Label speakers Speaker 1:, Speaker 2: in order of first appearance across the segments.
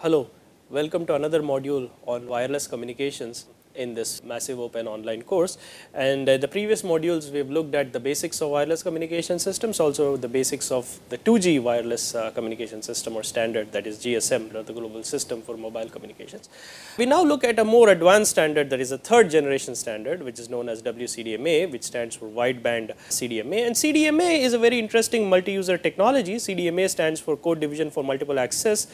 Speaker 1: Hello, welcome to another module on wireless communications in this massive open online course and uh, the previous modules we've looked at the basics of wireless communication systems also the basics of the 2G wireless uh, communication system or standard that is GSM the global system for mobile communications. We now look at a more advanced standard that is a third generation standard which is known as WCDMA which stands for wideband CDMA and CDMA is a very interesting multi-user technology. CDMA stands for code division for multiple access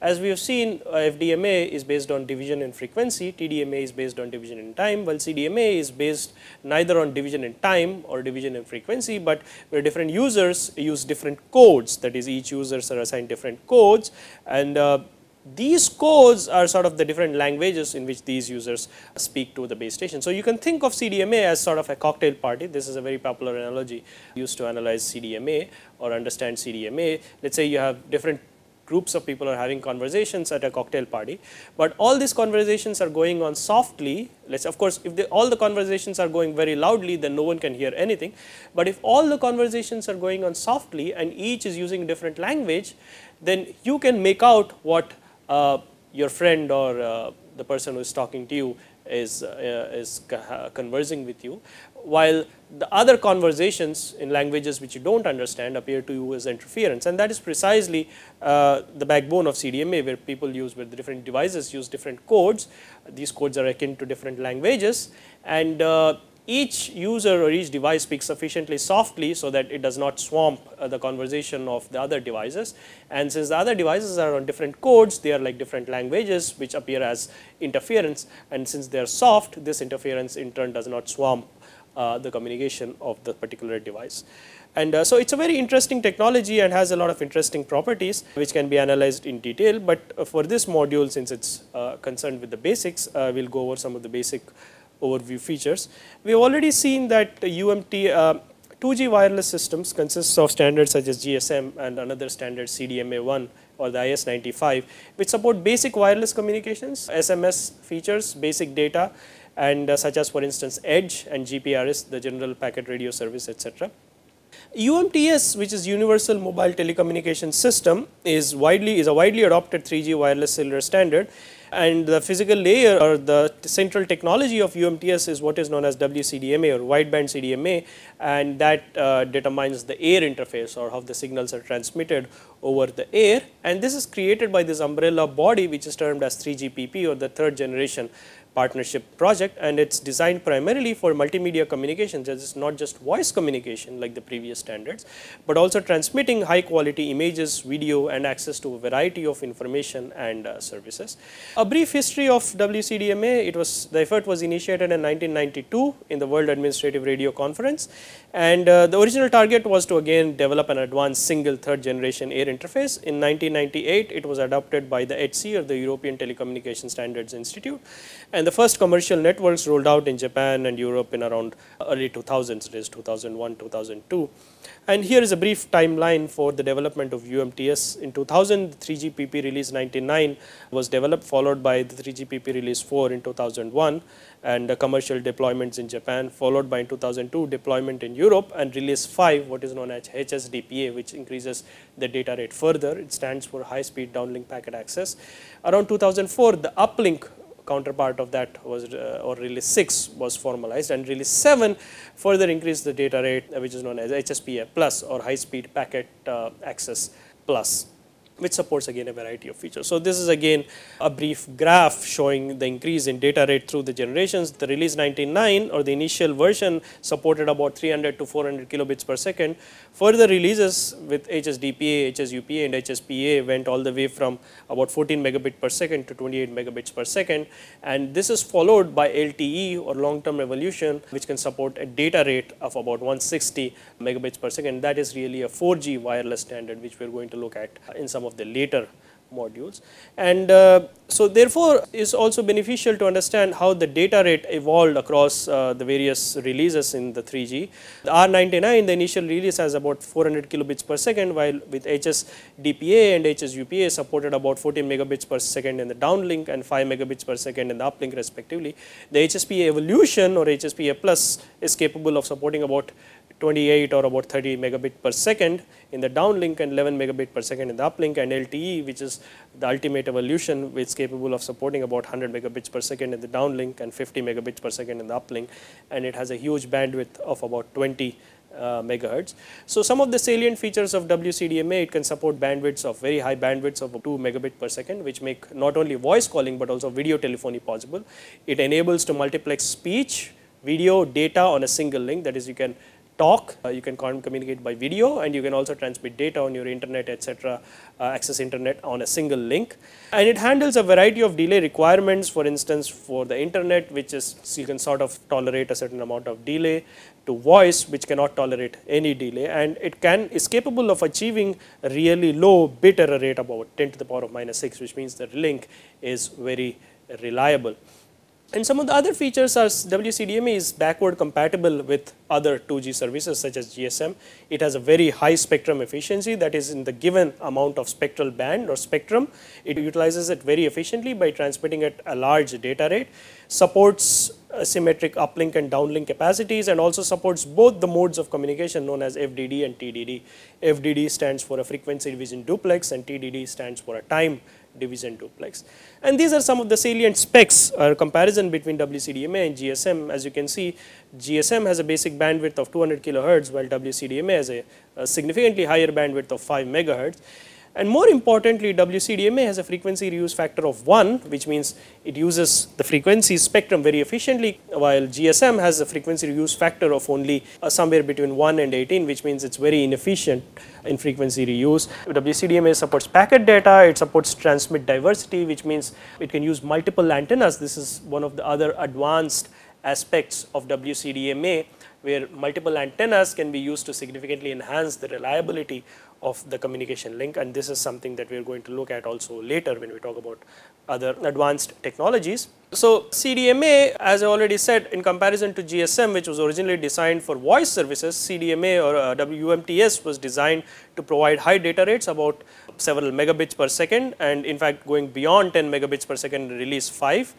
Speaker 1: as we have seen, uh, FDMA is based on division in frequency, TDMA is based on division in time, while CDMA is based neither on division in time or division in frequency, but where different users use different codes, that is each users are assigned different codes and uh, these codes are sort of the different languages in which these users speak to the base station. So you can think of CDMA as sort of a cocktail party. This is a very popular analogy used to analyze CDMA or understand CDMA. Let's say you have different groups of people are having conversations at a cocktail party, but all these conversations are going on softly. Let's of course, if they, all the conversations are going very loudly, then no one can hear anything. But if all the conversations are going on softly and each is using different language, then you can make out what uh, your friend or uh, the person who is talking to you is, uh, is conversing with you while the other conversations in languages which you don't understand appear to you as interference. And that is precisely uh, the backbone of CDMA where people use, where the different devices use different codes. These codes are akin to different languages and uh, each user or each device speaks sufficiently softly so that it does not swamp uh, the conversation of the other devices. And since the other devices are on different codes, they are like different languages which appear as interference. And since they are soft, this interference in turn does not swamp uh, the communication of the particular device. And uh, so it's a very interesting technology and has a lot of interesting properties which can be analyzed in detail. But uh, for this module, since it's uh, concerned with the basics, uh, we'll go over some of the basic overview features. We've already seen that UMT 2G uh, wireless systems consists of standards such as GSM and another standard CDMA1 or the IS95 which support basic wireless communications, SMS features, basic data and uh, such as for instance EDGE and GPRS, the General Packet Radio Service, etc. UMTS which is Universal Mobile Telecommunication System is widely is a widely adopted 3G wireless cellular standard and the physical layer or the central technology of UMTS is what is known as WCDMA or wideband CDMA and that uh, determines the air interface or how the signals are transmitted over the air and this is created by this umbrella body which is termed as 3GPP or the third generation partnership project and it's designed primarily for multimedia communications as it's not just voice communication like the previous standards but also transmitting high quality images video and access to a variety of information and uh, services a brief history of WCDMA, it was the effort was initiated in 1992 in the World Administrative Radio Conference and uh, the original target was to again develop an advanced single third generation air interface. In 1998, it was adopted by the ETSI or the European Telecommunication Standards Institute and the first commercial networks rolled out in Japan and Europe in around early 2000s, it is 2001, 2002. And here is a brief timeline for the development of UMTS. In 2000, 3GPP release 99 was developed following followed by the 3GPP release 4 in 2001 and commercial deployments in Japan, followed by in 2002 deployment in Europe and release 5 what is known as HSDPA which increases the data rate further. It stands for high speed downlink packet access. Around 2004 the uplink counterpart of that was uh, or release 6 was formalized and release 7 further increased the data rate uh, which is known as HSPA plus or high speed packet uh, access plus which supports again a variety of features. So this is again a brief graph showing the increase in data rate through the generations. The release 99 or the initial version supported about 300 to 400 kilobits per second. Further releases with HSDPA, HSUPA and HSPA went all the way from about 14 megabit per second to 28 megabits per second and this is followed by LTE or long term evolution which can support a data rate of about 160 megabits per second. That is really a 4G wireless standard which we are going to look at in some of the later modules. And uh, so therefore, it's also beneficial to understand how the data rate evolved across uh, the various releases in the 3G. The R99, the initial release has about 400 kilobits per second, while with HSDPA and HSUPA supported about 14 megabits per second in the downlink and 5 megabits per second in the uplink respectively. The HSPA evolution or HSPA plus is capable of supporting about 28 or about 30 megabit per second in the downlink and 11 megabit per second in the uplink and LTE which is the ultimate evolution which is capable of supporting about 100 megabits per second in the downlink and 50 megabits per second in the uplink and it has a huge bandwidth of about 20 uh, megahertz. So some of the salient features of WCDMA, it can support bandwidths of very high bandwidths of 2 megabit per second, which make not only voice calling but also video telephony possible. It enables to multiplex speech, video, data on a single link. That is, you can talk, uh, you can communicate by video and you can also transmit data on your internet etc, uh, access internet on a single link. And it handles a variety of delay requirements for instance for the internet which is you can sort of tolerate a certain amount of delay to voice which cannot tolerate any delay and it can is capable of achieving really low bit error rate about 10 to the power of minus 6 which means that link is very reliable. And some of the other features are WCDMA is backward compatible with other 2G services such as GSM. It has a very high spectrum efficiency that is in the given amount of spectral band or spectrum. It utilizes it very efficiently by transmitting at a large data rate, supports asymmetric uplink and downlink capacities and also supports both the modes of communication known as FDD and TDD. FDD stands for a frequency division duplex and TDD stands for a time division duplex. And these are some of the salient specs or comparison between WCDMA and GSM. As you can see, GSM has a basic bandwidth of 200 kilohertz, while WCDMA has a, a significantly higher bandwidth of 5 megahertz. And more importantly, WCDMA has a frequency reuse factor of 1, which means it uses the frequency spectrum very efficiently, while GSM has a frequency reuse factor of only uh, somewhere between 1 and 18, which means it's very inefficient in frequency reuse. WCDMA supports packet data, it supports transmit diversity, which means it can use multiple antennas. This is one of the other advanced aspects of WCDMA where multiple antennas can be used to significantly enhance the reliability of the communication link and this is something that we are going to look at also later when we talk about other advanced technologies. So CDMA as I already said in comparison to GSM which was originally designed for voice services, CDMA or uh, WMTS was designed to provide high data rates about several megabits per second and in fact going beyond 10 megabits per second release 5.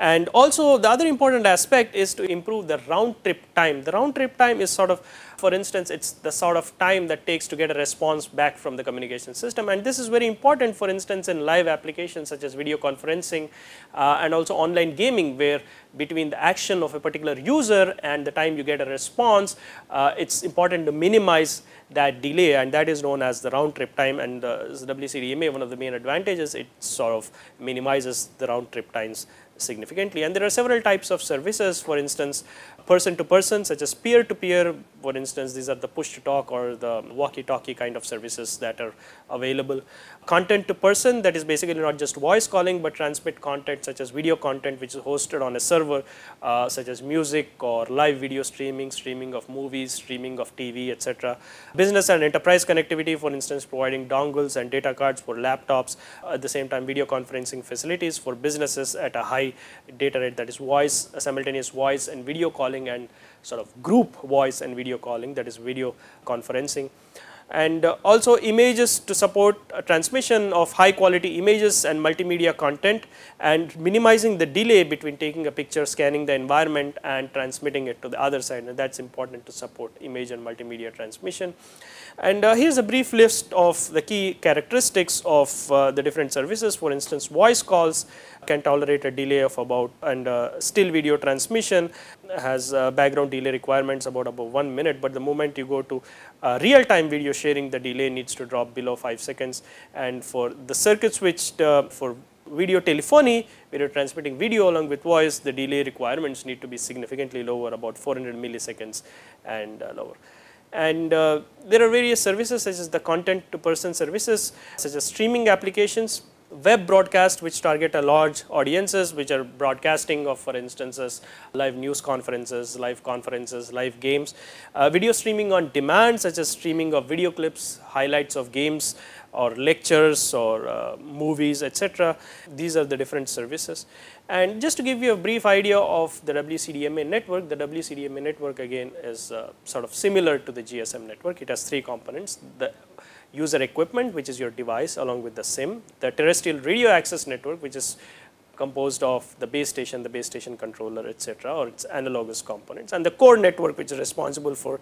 Speaker 1: And also the other important aspect is to improve the round trip time. The round trip time is sort of, for instance, it's the sort of time that takes to get a response back from the communication system. And this is very important, for instance, in live applications such as video conferencing uh, and also online gaming where between the action of a particular user and the time you get a response, uh, it's important to minimize that delay and that is known as the round trip time and WCDMA, one of the main advantages, it sort of minimizes the round trip times significantly. And there are several types of services, for instance, person to person, such as peer to peer, for instance, these are the push to talk or the walkie talkie kind of services that are available. Content to person, that is basically not just voice calling, but transmit content such as video content, which is hosted on a server, uh, such as music or live video streaming, streaming of movies, streaming of TV, etc. Business and enterprise connectivity, for instance, providing dongles and data cards for laptops, at the same time, video conferencing facilities for businesses at a high data rate that is voice, uh, simultaneous voice and video calling and sort of group voice and video calling that is video conferencing and uh, also images to support uh, transmission of high quality images and multimedia content and minimizing the delay between taking a picture, scanning the environment and transmitting it to the other side and that is important to support image and multimedia transmission. And uh, here is a brief list of the key characteristics of uh, the different services. For instance, voice calls can tolerate a delay of about and uh, still video transmission has uh, background delay requirements about above one minute, but the moment you go to uh, real time video sharing, the delay needs to drop below five seconds. And for the circuit switched uh, for video telephony, where you're transmitting video along with voice, the delay requirements need to be significantly lower, about 400 milliseconds and uh, lower. And uh, there are various services such as the content to person services, such as streaming applications, web broadcast which target a large audiences which are broadcasting of for instances live news conferences, live conferences, live games, uh, video streaming on demand such as streaming of video clips, highlights of games or lectures or uh, movies etc. These are the different services and just to give you a brief idea of the WCDMA network, the WCDMA network again is uh, sort of similar to the GSM network, it has three components. The user equipment which is your device along with the SIM, the terrestrial radio access network which is composed of the base station, the base station controller, etc., or its analogous components, and the core network which is responsible for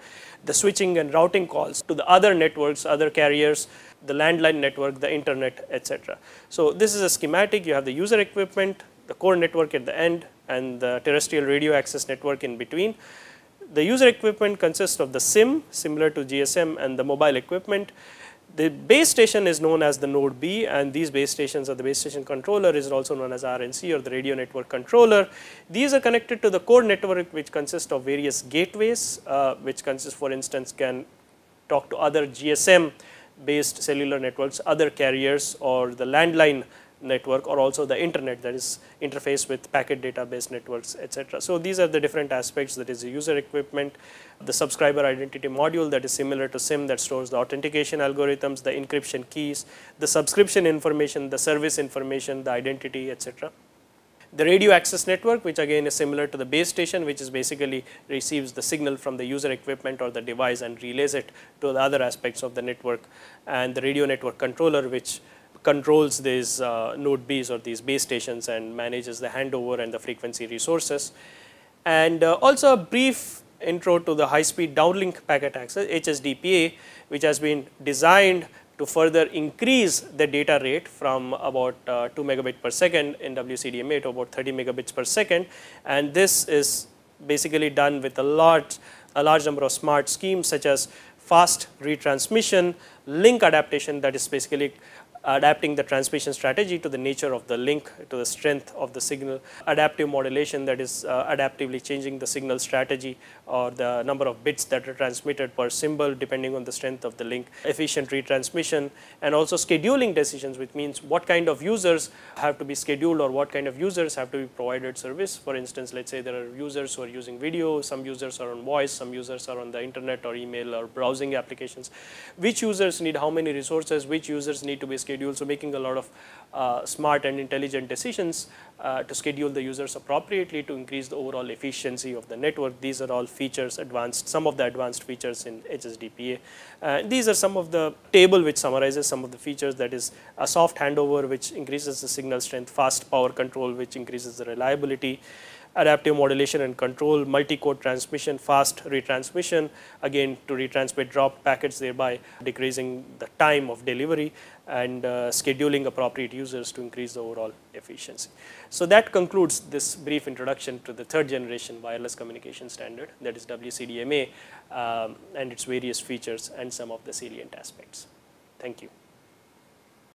Speaker 1: the switching and routing calls to the other networks, other carriers, the landline network, the internet, etc. So this is a schematic, you have the user equipment, the core network at the end, and the terrestrial radio access network in between. The user equipment consists of the SIM, similar to GSM, and the mobile equipment. The base station is known as the node B and these base stations or the base station controller is also known as RNC or the radio network controller. These are connected to the core network which consists of various gateways uh, which consists, for instance can talk to other GSM based cellular networks, other carriers or the landline network or also the internet that is interface with packet database networks etc. So, these are the different aspects that is the user equipment, the subscriber identity module that is similar to SIM that stores the authentication algorithms, the encryption keys, the subscription information, the service information, the identity etc. The radio access network which again is similar to the base station which is basically receives the signal from the user equipment or the device and relays it to the other aspects of the network and the radio network controller which controls these uh, node Bs or these base stations and manages the handover and the frequency resources. And uh, also a brief intro to the high-speed downlink packet access HSDPA which has been designed to further increase the data rate from about uh, 2 megabit per second in WCDMA to about 30 megabits per second and this is basically done with a large, a large number of smart schemes such as fast retransmission, link adaptation that is basically adapting the transmission strategy to the nature of the link, to the strength of the signal, adaptive modulation that is uh, adaptively changing the signal strategy or the number of bits that are transmitted per symbol depending on the strength of the link, efficient retransmission and also scheduling decisions which means what kind of users have to be scheduled or what kind of users have to be provided service. For instance, let us say there are users who are using video, some users are on voice, some users are on the internet or email or browsing applications. Which users need how many resources, which users need to be schedule. So making a lot of uh, smart and intelligent decisions uh, to schedule the users appropriately to increase the overall efficiency of the network. These are all features advanced, some of the advanced features in HSDPA. Uh, these are some of the table which summarizes some of the features that is a soft handover which increases the signal strength, fast power control which increases the reliability adaptive modulation and control, multi code transmission, fast retransmission, again to retransmit dropped packets thereby decreasing the time of delivery and uh, scheduling appropriate users to increase the overall efficiency. So that concludes this brief introduction to the third generation wireless communication standard that is WCDMA um, and its various features and some of the salient aspects. Thank you.